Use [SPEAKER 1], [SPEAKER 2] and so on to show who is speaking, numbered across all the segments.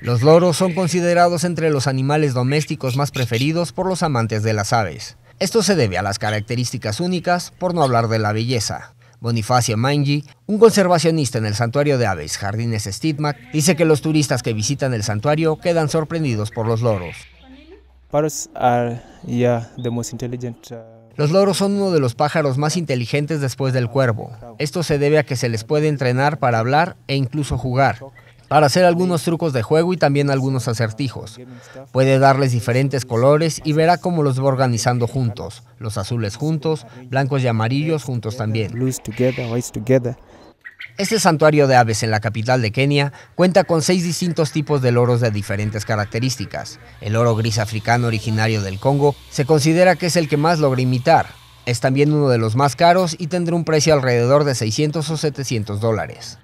[SPEAKER 1] Los loros son considerados entre los animales domésticos más preferidos por los amantes de las aves. Esto se debe a las características únicas, por no hablar de la belleza. Bonifacio Mangi, un conservacionista en el santuario de aves Jardines Stigmac, dice que los turistas que visitan el santuario quedan sorprendidos por los loros. Uh, los loros son uno de los pájaros más inteligentes después del cuervo. Esto se debe a que se les puede entrenar para hablar e incluso jugar para hacer algunos trucos de juego y también algunos acertijos. Puede darles diferentes colores y verá cómo los va organizando juntos, los azules juntos, blancos y amarillos juntos también. Este santuario de aves en la capital de Kenia cuenta con seis distintos tipos de loros de diferentes características. El oro gris africano originario del Congo se considera que es el que más logra imitar. Es también uno de los más caros y tendrá un precio alrededor de 600 o 700 dólares.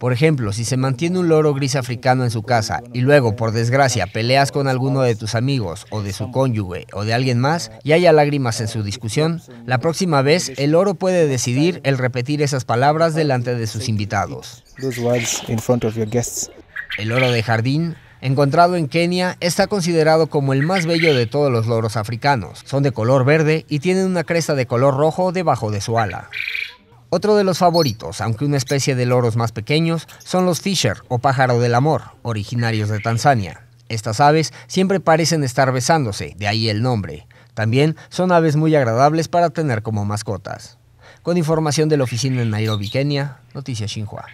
[SPEAKER 1] Por ejemplo, si se mantiene un loro gris africano en su casa y luego, por desgracia, peleas con alguno de tus amigos o de su cónyuge o de alguien más y haya lágrimas en su discusión, la próxima vez el loro puede decidir el repetir esas palabras delante de sus invitados. El loro de jardín Encontrado en Kenia, está considerado como el más bello de todos los loros africanos. Son de color verde y tienen una cresta de color rojo debajo de su ala. Otro de los favoritos, aunque una especie de loros más pequeños, son los Fisher o pájaro del amor, originarios de Tanzania. Estas aves siempre parecen estar besándose, de ahí el nombre. También son aves muy agradables para tener como mascotas. Con información de la oficina en Nairobi, Kenia, Noticias Xinhua.